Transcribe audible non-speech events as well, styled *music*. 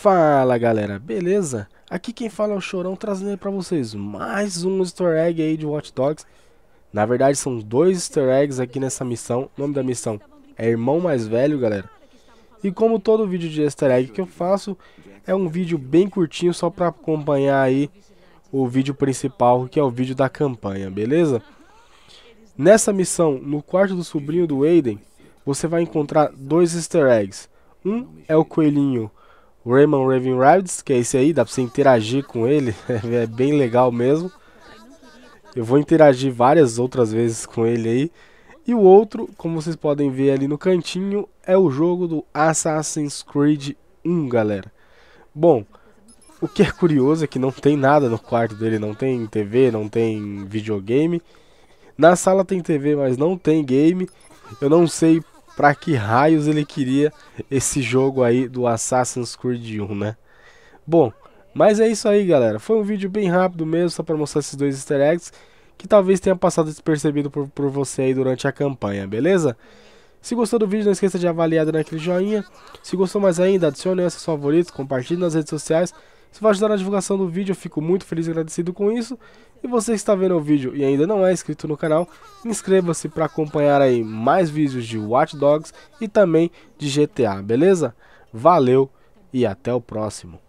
Fala galera, beleza? Aqui quem fala é o Chorão trazendo para vocês mais um easter egg aí de Watch Dogs Na verdade são dois easter eggs aqui nessa missão, o nome da missão é Irmão Mais Velho galera E como todo vídeo de easter egg que eu faço, é um vídeo bem curtinho só para acompanhar aí o vídeo principal que é o vídeo da campanha, beleza? Nessa missão, no quarto do sobrinho do Aiden, você vai encontrar dois easter eggs um é o coelhinho Rayman Raven Rides, que é esse aí, dá pra você interagir com ele, *laughs* é bem legal mesmo. Eu vou interagir várias outras vezes com ele aí. E o outro, como vocês podem ver ali no cantinho, é o jogo do Assassin's Creed 1, galera. Bom, o que é curioso é que não tem nada no quarto dele, não tem TV, não tem videogame. Na sala tem TV, mas não tem game. Eu não sei para que raios ele queria esse jogo aí do Assassin's Creed 1, né? Bom, mas é isso aí, galera. Foi um vídeo bem rápido mesmo, só para mostrar esses dois easter eggs, que talvez tenha passado despercebido por, por você aí durante a campanha, beleza? Se gostou do vídeo, não esqueça de avaliar dando aquele joinha. Se gostou mais ainda, adicione os seus favoritos, compartilhe nas redes sociais isso vai ajudar na divulgação do vídeo, eu fico muito feliz e agradecido com isso. E você que está vendo o vídeo e ainda não é inscrito no canal, inscreva-se para acompanhar aí mais vídeos de Watch Dogs e também de GTA, beleza? Valeu e até o próximo.